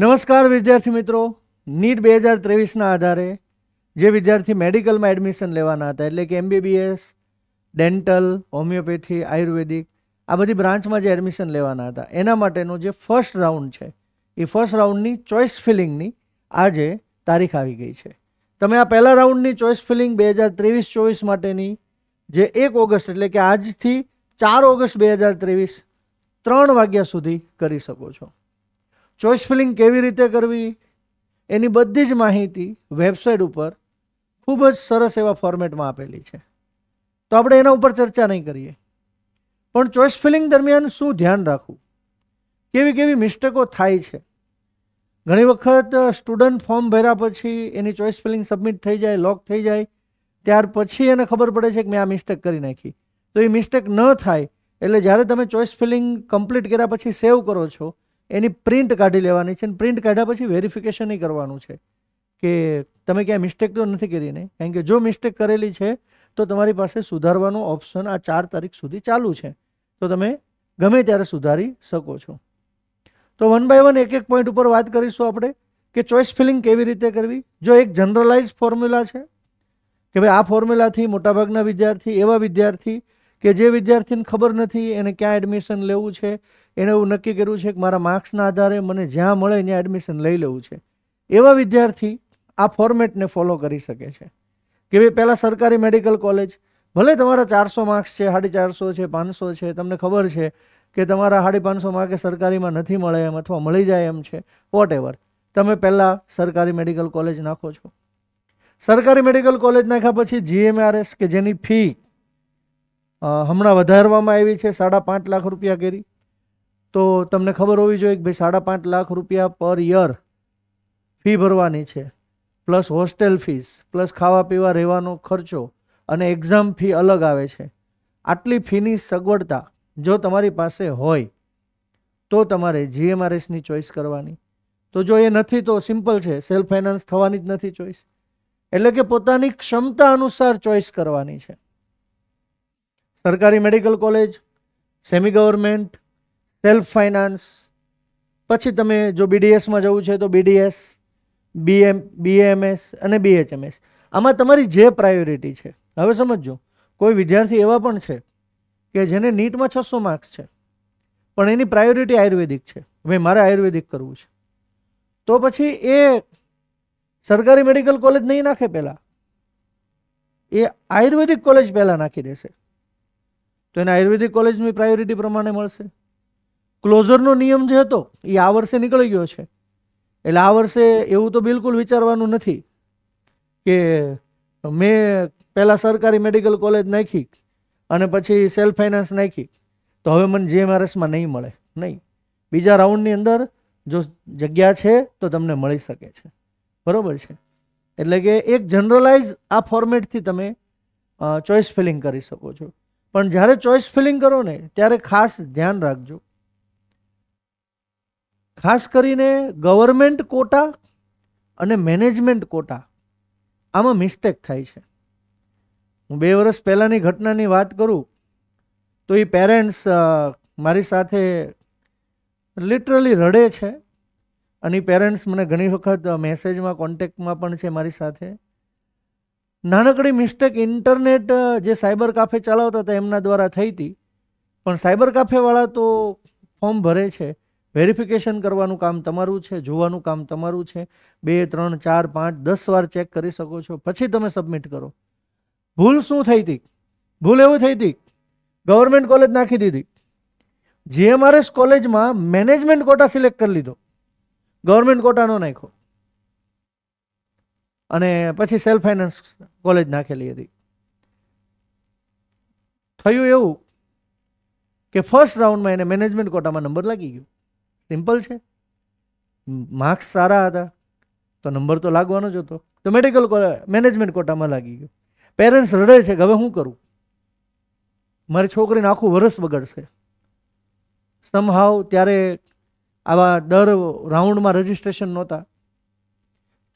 નમસ્કાર વિદ્યાર્થી મિત્રો નીટ બે હજાર ત્રેવીસના આધારે જે વિદ્યાર્થી મેડિકલમાં એડમિશન લેવાના હતા એટલે કે એમબીબીએસ ડેન્ટલ હોમિયોપેથી આયુર્વેદિક આ બધી બ્રાન્ચમાં જે એડમિશન લેવાના હતા એના માટેનું જે ફર્સ્ટ રાઉન્ડ છે એ ફર્સ્ટ રાઉન્ડની ચોઇસ ફિલિંગની આજે તારીખ આવી ગઈ છે તમે આ પહેલા રાઉન્ડની ચોઇસ ફિલિંગ બે હજાર ત્રેવીસ ચોવીસ માટેની જે એક ઓગસ્ટ એટલે કે આજથી ચાર ઓગસ્ટ બે હજાર ત્રેવીસ ત્રણ વાગ્યા સુધી કરી શકો છો ચોઇસ ફિલિંગ કેવી રીતે કરવી એની બધી જ માહિતી વેબસાઇટ ઉપર ખૂબ જ સરસ એવા ફોર્મેટમાં આપેલી છે તો આપણે એના ઉપર ચર્ચા નહીં કરીએ પણ ચોઇસ ફિલિંગ દરમિયાન શું ધ્યાન રાખવું કેવી કેવી મિસ્ટેકો થાય છે ઘણી વખત સ્ટુડન્ટ ફોર્મ ભર્યા પછી એની ચોઇસ ફિલિંગ સબમિટ થઈ જાય લોક થઈ જાય ત્યાર પછી એને ખબર પડે છે કે મેં આ મિસ્ટેક કરી નાખી તો એ મિસ્ટેક ન થાય એટલે જ્યારે તમે ચોઇસ ફિલિંગ કમ્પ્લીટ કર્યા પછી સેવ કરો છો એની પ્રિન્ટ કાઢી લેવાની છે અને પ્રિન્ટ કાઢ્યા પછી વેરિફિકેશન કરવાનું છે કે તમે ક્યાં મિસ્ટેક તો નથી કરી ને કારણ કે જો મિસ્ટેક કરેલી છે તો તમારી પાસે સુધારવાનો ઓપ્શન આ ચાર તારીખ સુધી ચાલુ છે તો તમે ગમે ત્યારે સુધારી શકો છો તો વન બાય વન એક એક પોઈન્ટ ઉપર વાત કરીશું આપણે કે ચોઇસ ફિલિંગ કેવી રીતે કરવી જો એક જનરલાઇઝ ફોર્મ્યુલા છે કે ભાઈ આ ફોર્મ્યુલાથી મોટાભાગના વિદ્યાર્થી એવા વિદ્યાર્થી કે જે વિદ્યાર્થીને ખબર નથી એને ક્યાં એડમિશન લેવું છે એણે એવું નક્કી કર્યું છે કે મારા માર્ક્સના આધારે મને જ્યાં મળે ત્યાં એડમિશન લઈ લેવું છે એવા વિદ્યાર્થી આ ફોર્મેટને ફોલો કરી શકે છે કે ભાઈ પહેલાં સરકારી મેડિકલ કોલેજ ભલે તમારા ચારસો માર્ક્સ છે સાડી ચારસો છે પાંચસો છે તમને ખબર છે કે તમારા સાડી પાંચસો માર્કે સરકારીમાં નથી મળે એમ અથવા મળી જાય એમ છે વોટ એવર તમે પહેલાં સરકારી મેડિકલ કોલેજ નાખો છો સરકારી મેડિકલ કોલેજ નાખ્યા પછી જીએમઆરએસ કે જેની ફી હમણાં વધારવામાં આવી છે સાડા પાંચ લાખ રૂપિયા કરી તો તમને ખબર હોવી જોઈએ કે ભાઈ સાડા પાંચ લાખ રૂપિયા પર યર ફી ભરવાની છે પ્લસ હોસ્ટેલ ફીસ પ્લસ ખાવા પીવા રહેવાનો ખર્ચો અને એક્ઝામ ફી અલગ આવે છે આટલી ફીની સગવડતા જો તમારી પાસે હોય તો તમારે જીએમઆરએસની ચોઈસ કરવાની તો જો એ નથી તો સિમ્પલ છે સેલ્ફ ફાઇનાન્સ થવાની જ નથી ચોઈસ એટલે કે પોતાની ક્ષમતા અનુસાર ચોઈસ કરવાની છે સરકારી medical college semi government self finance પછી તમે જો બીડીએસમાં જવું છે તો બીડીએસ બીએમ બીએમએસ અને બીએચએમએસ આમાં તમારી જે પ્રાયોરિટી છે હવે સમજો કોઈ વિદ્યાર્થી એવા પણ છે કે જેને નીટમાં છસો માર્ક્સ છે પણ એની પ્રાયોરિટી આયુર્વેદિક છે હવે મારે આયુર્વેદિક કરવું છે તો પછી એ સરકારી મેડિકલ કોલેજ નહીં નાખે પહેલાં એ આયુર્વેદિક કોલેજ પહેલાં નાખી દેશે તો એને આયુર્વેદિક કોલેજની પ્રાયોરિટી પ્રમાણે મળશે ક્લોઝરનો નિયમ જે હતો એ આ વર્ષે નીકળી ગયો છે એટલે આ વર્ષે એવું તો બિલકુલ વિચારવાનું નથી કે મેં પહેલાં સરકારી મેડિકલ કોલેજ નાખી અને પછી સેલ્ફ ફાઇનાન્સ નાખી તો હવે મને જીએમઆરએસમાં નહીં મળે નહીં બીજા રાઉન્ડની અંદર જો જગ્યા છે તો તમને મળી શકે છે બરાબર છે એટલે કે એક જનરલાઇઝ આ ફોર્મેટથી તમે ચોઇસ ફિલિંગ કરી શકો છો પણ જ્યારે ચોઇસ ફિલિંગ કરો ને ત્યારે ખાસ ધ્યાન રાખજો ખાસ કરીને ગવર્મેન્ટ કોટા અને મેનેજમેન્ટ કોટા આમાં મિસ્ટેક થાય છે હું બે વર્ષ પહેલાંની ઘટનાની વાત કરું તો એ પેરેન્ટ્સ મારી સાથે લિટરલી રડે છે અને પેરેન્ટ્સ મને ઘણી વખત મેસેજમાં કોન્ટેક્ટમાં પણ છે મારી સાથે નાનકડી મિસ્ટેક ઇન્ટરનેટ જે સાયબર કાફે ચલાવતા હતા એમના દ્વારા થઈ હતી પણ સાયબર કાફેવાળા તો ફોર્મ ભરે છે વેરિફિકેશન કરવાનું કામ તમારું છે જોવાનું કામ તમારું છે બે ત્રણ ચાર પાંચ દસ વાર ચેક કરી શકો છો પછી તમે સબમિટ કરો ભૂલ શું થઈ હતી ભૂલ એવું થઈ હતી ગવર્મેન્ટ કોલેજ નાખી દીધી જીએમઆરએસ કોલેજમાં મેનેજમેન્ટ કોટા સિલેક્ટ કરી લીધો ગવર્મેન્ટ કોટાનો નાખ્યો અને પછી સેલ્ફ ફાઇનાન્સ કોલેજ નાખેલી હતી થયું એવું કે ફર્સ્ટ રાઉન્ડમાં એને મેનેજમેન્ટ કોટામાં નંબર લાગી ગયો સિમ્પલ છે માર્ક્સ સારા હતા તો નંબર તો લાગવાનો જ હતો તો મેડિકલ મેનેજમેન્ટ કોટામાં લાગી ગયો પેરેન્ટ્સ રડે છે કે હવે શું કરું મારી છોકરીને આખું વરસ બગડશે સમહાવ ત્યારે આવા દર રાઉન્ડમાં રજીસ્ટ્રેશન નહોતા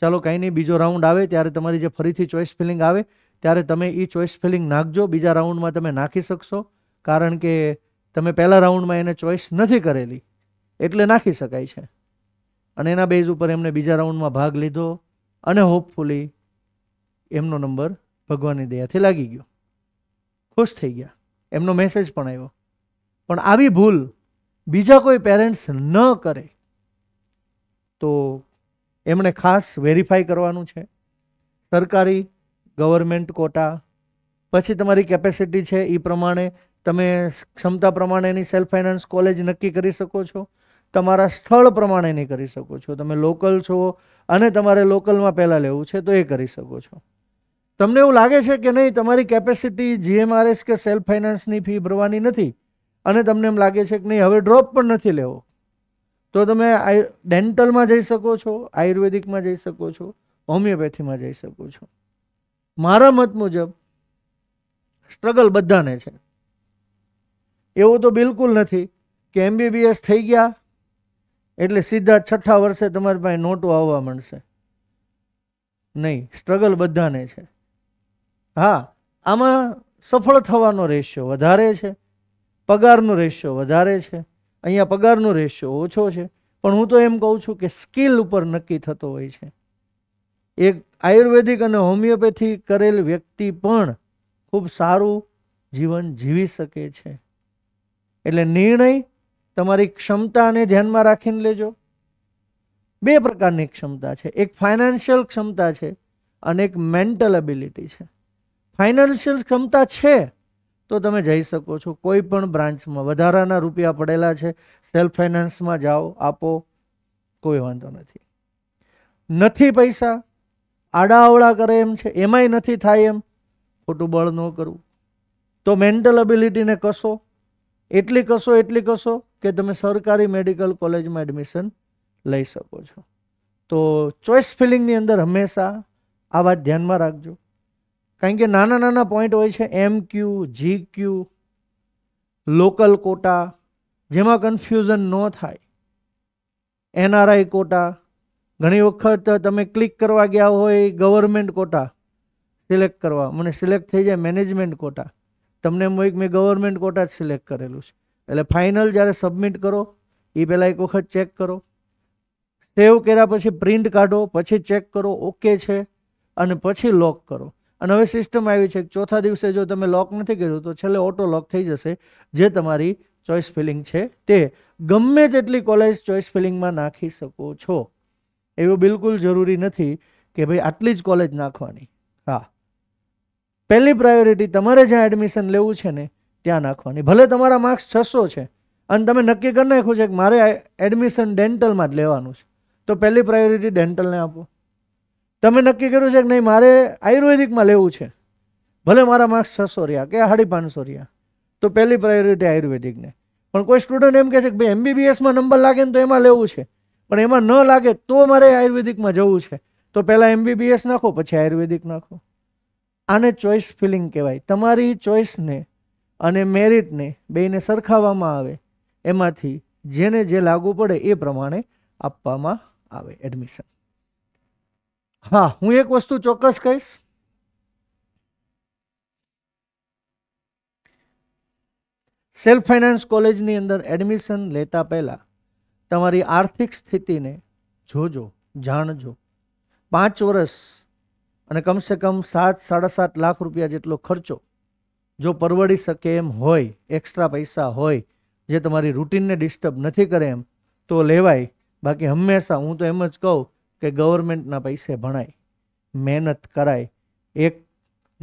ચાલો કંઈ નહીં બીજો રાઉન્ડ આવે ત્યારે તમારી જે ફરીથી ચોઈસ ફિલિંગ આવે ત્યારે તમે એ ચોઈસ ફિલિંગ નાખજો બીજા રાઉન્ડમાં તમે નાખી શકશો કારણ કે તમે પહેલા રાઉન્ડમાં એને ચોઈસ નથી કરેલી એટલે નાખી શકાય છે અને એના બેઝ ઉપર એમણે બીજા રાઉન્ડમાં ભાગ લીધો અને હોપફુલી એમનો નંબર ભગવાનની દયાથી લાગી ગયો ખુશ થઈ ગયા એમનો મેસેજ પણ આવ્યો પણ આવી ભૂલ બીજા કોઈ પેરેન્ટ્સ ન કરે તો એમણે ખાસ વેરીફાઈ કરવાનું છે સરકારી ગવર્મેન્ટ કોટા પછી તમારી કેપેસિટી છે એ પ્રમાણે તમે ક્ષમતા પ્રમાણે એની સેલ્ફ ફાઇનાન્સ કોલેજ નક્કી કરી શકો છો તમારા સ્થળ પ્રમાણે નહીં કરી શકો છો તમે લોકલ છો અને તમારે લોકલમાં પહેલાં લેવું છે તો એ કરી શકો છો તમને એવું લાગે છે કે નહીં તમારી કેપેસિટી જીએમઆરએસ કે સેલ્ફ ફાઇનાન્સની ફી ભરવાની નથી અને તમને એમ લાગે છે કે નહીં હવે ડ્રોપ પણ નથી લેવો તો તમે ડેન્ટલમાં જઈ શકો છો આયુર્વેદિકમાં જઈ શકો છો હોમિયોપેથીમાં જઈ શકો છો મારા મત મુજબ સ્ટ્રગલ બધાને છે એવું તો બિલકુલ નથી કે એમબીબીએસ થઈ ગયા એટલે સીધા છઠ્ઠા વર્ષે તમારી પાસે નોટો આવવા મળશે નહીં સ્ટ્રગલ બધાને છે હા આમાં સફળ થવાનો રેશિયો વધારે છે પગારનો રેશિયો વધારે છે અહીંયા પગારનો રેશિયો ઓછો છે પણ હું તો એમ કહું છું કે સ્કિલ ઉપર નક્કી થતો હોય છે એક આયુર્વેદિક અને હોમિયોપેથી કરેલ વ્યક્તિ પણ ખૂબ સારું જીવન જીવી શકે છે એટલે નિર્ણય તમારી ક્ષમતાને ધ્યાનમાં રાખીને લેજો બે પ્રકારની ક્ષમતા છે એક ફાઇનાન્શિયલ ક્ષમતા છે અને એક મેન્ટલ એબિલિટી છે ફાઇનાન્શિયલ ક્ષમતા છે તો તમે જઈ શકો છો કોઈ પણ બ્રાન્ચમાં વધારાના રૂપિયા પડેલા છે સેલ્ફ ફાઇનાન્સમાં જાઓ આપો કોઈ વાંધો નથી નથી પૈસા આડાઅવળા કરે એમ છે એમાંય નથી થાય એમ ખોટું બળ ન કરવું તો મેન્ટલ એબિલિટીને કશો એટલી કશો એટલી કશો કે તમે સરકારી મેડિકલ કોલેજમાં એડમિશન લઈ શકો છો તો ચોઈસ ફિલિંગની અંદર હંમેશા આ વાત ધ્યાનમાં રાખજો કારણ કે નાના નાના પોઈન્ટ હોય છે M Q G Q local quota જેમાં કન્ફ્યુઝન ન થાય એનઆરઆઈ કોટા ઘણી વખત તમે ક્લિક કરવા ગયા હોય ગવર્મેન્ટ કોટા સિલેક્ટ કરવા મને સિલેક્ટ થઈ જાય મેનેજમેન્ટ કોટા તમને એમ હોય કે મેં ગવર્મેન્ટ કોટા જ સિલેક્ટ કરેલું છે એટલે ફાઇનલ જ્યારે સબમિટ કરો એ પહેલાં એક વખત ચેક કરો સેવ કર્યા પછી પ્રિન્ટ કાઢો પછી ચેક કરો ઓકે છે અને પછી લોક કરો અને હવે સિસ્ટમ આવી છે ચોથા દિવસે જો તમે લોક નથી કર્યું તો છેલ્લે ઓટો લોક થઈ જશે જે તમારી ચોઈસ ફિલિંગ છે તે ગમે તેટલી કોલેજ ચોઈસ ફિલિંગમાં નાખી શકો છો એવું બિલકુલ જરૂરી નથી કે ભાઈ આટલી જ કોલેજ નાખવાની હા પહેલી પ્રાયોરિટી તમારે જ્યાં એડમિશન લેવું છે ને ત્યાં નાખવાની ભલે તમારા માર્ક્સ છસો છે અને તમે નક્કી કરી નાખ્યું છે કે મારે એડમિશન ડેન્ટલમાં જ લેવાનું છે તો પહેલી પ્રાયોરિટી ડેન્ટલને આપો તમે નક્કી કર્યું છે કે નહીં મારે આયુર્વેદિકમાં લેવું છે ભલે મારા માર્ક્સ છસો રહ્યા કે સાડી પાંચસો રહ્યા તો પહેલી પ્રાયોરિટી આયુર્વેદિકને પણ કોઈ સ્ટુડન્ટ એમ કહે છે કે ભાઈ એમબીબીએસમાં નંબર લાગે ને તો એમાં લેવું છે પણ એમાં ન લાગે તો મારે આયુર્વેદિકમાં જવું છે તો પહેલાં એમબીબીએસ નાખો પછી આયુર્વેદિક નાખો આને ચોઈસ ફિલિંગ કહેવાય તમારી ચોઈસને અને મેરિટને બેને સરખાવવામાં આવે એમાંથી જેને જે લાગુ પડે એ પ્રમાણે આપવામાં આવે એડમિશન હા હું એક વસ્તુ ચોક્કસ કહીશ સેલ્ફ ફાઇનાન્સ કોલેજની અંદર એડમિશન લેતા પહેલાં તમારી આર્થિક સ્થિતિને જોજો જાણજો પાંચ વર્ષ અને કમસે કમ સાત સાડા સાત લાખ રૂપિયા જેટલો ખર્ચો જો પરવડી શકે એમ હોય એક્સ્ટ્રા પૈસા હોય જે તમારી રૂટીનને ડિસ્ટર્બ નથી કરે એમ તો લેવાય બાકી હંમેશા હું તો એમ જ કહું કે ગવર્મેન્ટના પૈસે ભણાય મહેનત કરાય એક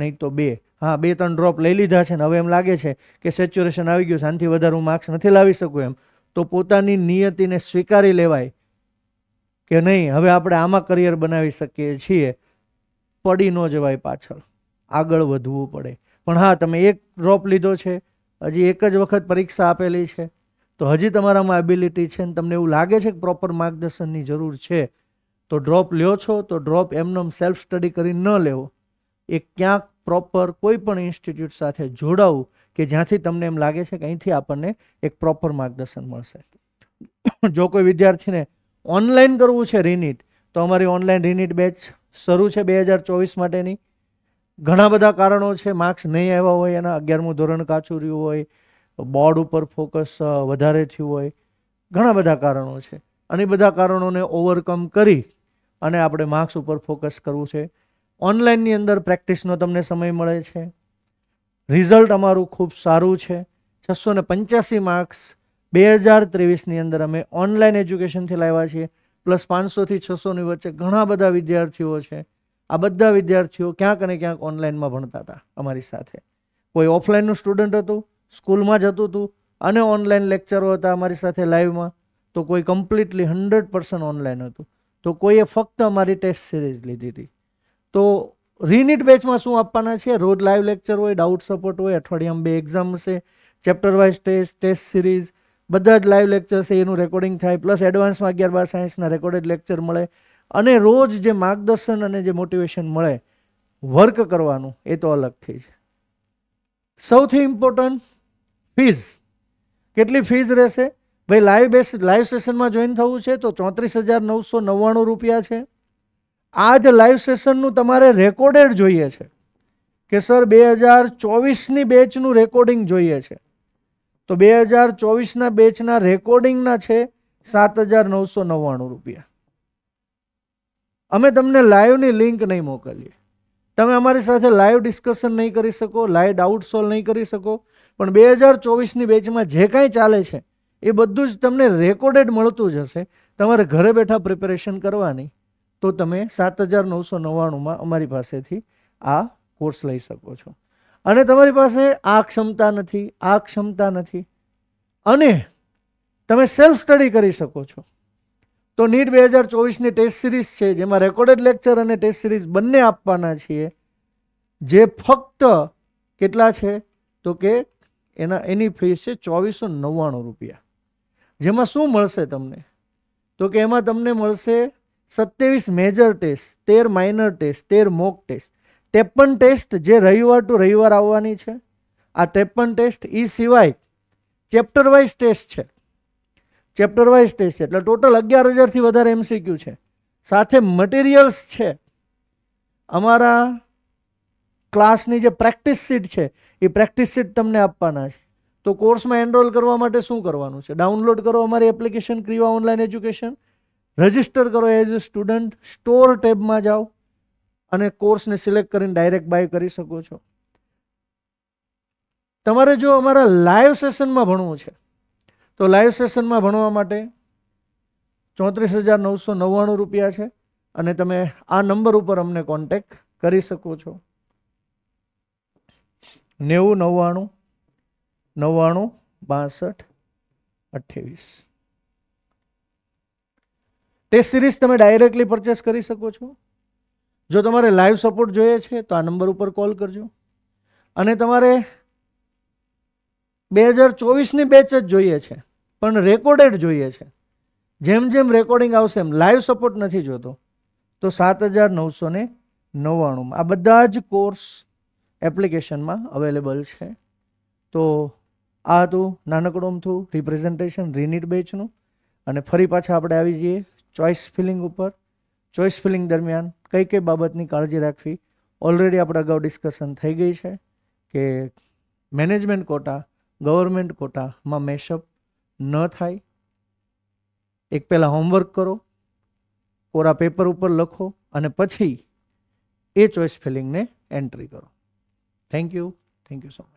નહીં તો બે હા બે ત્રણ ડ્રોપ લઈ લીધા છે ને હવે એમ લાગે છે કે સેચ્યુરેશન આવી ગયું શાંતિ વધારે હું માર્ક્સ નથી લાવી શકું એમ તો પોતાની નિયતિને સ્વીકારી લેવાય કે નહીં હવે આપણે આમાં કરિયર બનાવી શકીએ છીએ પડી ન જવાય પાછળ આગળ વધવું પડે પણ હા તમે એક ડ્રોપ લીધો છે હજી એક જ વખત પરીક્ષા આપેલી છે તો હજી તમારામાં એબિલિટી છે ને તમને એવું લાગે છે કે પ્રોપર માર્ગદર્શનની જરૂર છે તો ડ્રોપ લ્યો છો તો ડ્રોપ એમનેમ સેલ્ફ સ્ટડી કરી ન લેવો એ ક્યાંક પ્રોપર કોઈ પણ ઇન્સ્ટિટ્યૂટ સાથે જોડાવું કે જ્યાંથી તમને એમ લાગે છે કે અહીંથી આપણને એક પ્રોપર માર્ગદર્શન મળશે જો કોઈ વિદ્યાર્થીને ઓનલાઈન કરવું છે રિનીટ તો અમારી ઓનલાઈન રિનીટ બેચ શરૂ છે બે હજાર ચોવીસ માટેની ઘણા બધા કારણો છે માર્ક્સ નહીં આવ્યા હોય એના અગિયારમું ધોરણ કાચું રહ્યું હોય બોર્ડ ઉપર ફોકસ વધારે થયું હોય ઘણા બધા કારણો છે અને બધા કારણોને ઓવરકમ કરી અને આપણે માર્ક્સ ઉપર ફોકસ કરવું છે ઓનલાઈનની અંદર પ્રેક્ટિસનો તમને સમય મળે છે રિઝલ્ટ અમારું ખૂબ સારું છે છસો ને પંચ્યાસી માર્ક્સ બે હજાર ત્રેવીસની અંદર અમે ઓનલાઈન એજ્યુકેશનથી લાવ્યા છીએ પ્લસ પાંચસોથી છસોની વચ્ચે ઘણા બધા વિદ્યાર્થીઓ છે આ બધા વિદ્યાર્થીઓ ક્યાંક અને ક્યાંક ઓનલાઈનમાં ભણતા હતા અમારી સાથે કોઈ ઓફલાઈનનું સ્ટુડન્ટ હતું સ્કૂલમાં જતું હતું અને ઓનલાઈન લેક્ચરો હતા અમારી સાથે લાઈવમાં તો કોઈ કમ્પ્લીટલી હંડ્રેડ પર્સન્ટ ઓનલાઈન હતું તો કોઈએ ફક્ત અમારી ટેસ્ટ સિરીઝ લીધી હતી તો રીનીટ બેચમાં શું આપવાના છે રોજ લાઈવ લેક્ચર હોય ડાઉટ સપોર્ટ હોય અઠવાડિયામાં બે એક્ઝામ હશે chapter wise test test series બધા જ લાઈવ લેક્ચર છે એનું રેકોર્ડિંગ થાય પ્લસ એડવાન્સમાં અગિયાર બાર સાયન્સના રેકોર્ડેડ લેક્ચર મળે અને રોજ જે માર્ગદર્શન અને જે મોટિવેશન મળે વર્ક કરવાનું એ તો અલગથી જ સૌથી ઇમ્પોર્ટન્ટ ફીઝ કેટલી ફીઝ રહેશે ભાઈ લાઈવ બેસ લાઈવ સેશનમાં જોઈન થવું છે તો ચોત્રીસ હજાર નવસો નવ્વાણું રૂપિયા છે આ જ લાઈવ સેશનનું તમારે રેકોર્ડેડ જોઈએ છે કે સર બે હજાર ચોવીસની બેચનું રેકોર્ડિંગ જોઈએ છે તો બે હજાર ચોવીસના બેચના રેકોર્ડિંગના છે સાત હજાર નવસો નવ્વાણું રૂપિયા અમે તમને લાઈવની લિંક નહીં મોકલીએ તમે અમારી સાથે લાઈવ ડિસ્કશન નહીં કરી શકો લાઈવ ડાઉટ સોલ્વ નહીં કરી શકો પણ બે હજાર ચોવીસની બેચમાં જે કાંઈ ચાલે છે એ બધું જ તમને રેકોર્ડેડ મળતું જ હશે તમારે ઘરે બેઠા પ્રિપેરેશન કરવાની તો તમે સાત હજાર નવસો નવ્વાણુંમાં અમારી પાસેથી આ કોર્સ લઈ શકો છો અને તમારી પાસે આ ક્ષમતા નથી આ ક્ષમતા નથી અને તમે સેલ્ફ સ્ટડી કરી શકો છો તો નીટ બે હજાર ચોવીસની ટેસ્ટ સિરીઝ છે જેમાં રેકોર્ડેડ લેક્ચર અને ટેસ્ટ સિરીઝ બંને આપવાના છીએ જે ફક્ત કેટલા છે તો કે એના એની ફીસ છે ચોવીસો નવ્વાણું રૂપિયા જેમાં શું મળશે તમને તો કે એમાં તમને મળશે સત્યાવીસ મેજર ટેસ્ટ તેર માઇનર ટેસ્ટ તેર મોક ટેસ્ટ ત્રેપન ટેસ્ટ જે રવિવાર ટુ રવિવાર આવવાની છે આ ત્રેપન ટેસ્ટ એ સિવાય ચેપ્ટર વાઇઝ ટેસ્ટ છે ચેપ્ટર વાઇઝ ટેસ્ટ છે એટલે ટોટલ અગિયાર હજારથી વધારે એમસીક્યુ છે સાથે મટીરિયલ્સ છે અમારા ક્લાસની જે પ્રેક્ટિસ સીટ છે એ પ્રેક્ટિસ સીટ તમને આપવાના છે તો કોર્સમાં એનરોલ કરવા માટે શું કરવાનું છે ડાઉનલોડ કરો અમારી application Kriva online education register કરો એઝ અ સ્ટુડન્ટ સ્ટોર ટેબમાં જાઓ અને કોર્સને સિલેક્ટ કરીને ડાયરેક્ટ બાય કરી શકો છો તમારે જો અમારા લાઈવ સેશનમાં ભણવું છે તો લાઈવ સેશનમાં ભણવા માટે ચોત્રીસ હજાર નવસો નવ્વાણું રૂપિયા છે અને તમે આ નંબર ઉપર અમને કોન્ટેક કરી શકો છો નેવું નવ્વાણું નવ્વાણું બાસઠ અઠ્ઠાવીસ ટેસ્ટ સિરીઝ તમે ડાયરેક્ટલી પરચેસ કરી શકો છો જો તમારે લાઈવ સપોર્ટ જોઈએ છે તો આ નંબર ઉપર કોલ કરજો અને તમારે બે હજાર ચોવીસની બેચ જ જોઈએ છે પણ રેકોર્ડેડ જોઈએ છે જેમ જેમ રેકોર્ડિંગ આવશે એમ લાઈવ સપોર્ટ નથી જોતો તો સાત હજાર નવસો ને નવ્વાણુંમાં આ બધા જ કોર્સ એપ્લિકેશનમાં અવેલેબલ છે તો આ હતું નાનકડું અમથું રિપ્રેઝન્ટેશન રીનીટ બેચનું અને ફરી પાછા આપણે આવી જઈએ ચોઇસ ફિલિંગ ઉપર ચોઇસ ફિલિંગ દરમિયાન કઈ કઈ બાબતની કાળજી રાખવી ઓલરેડી આપણે અગાઉ ડિસ્કશન થઈ ગઈ છે કે મેનેજમેન્ટ કોટા ગવર્મેન્ટ કોટામાં મેશઅપ ન થાય એક પહેલાં હોમવર્ક કરો કોરા પેપર ઉપર લખો અને પછી એ ચોઈસ ફિલિંગને એન્ટ્રી કરો thank you thank you so much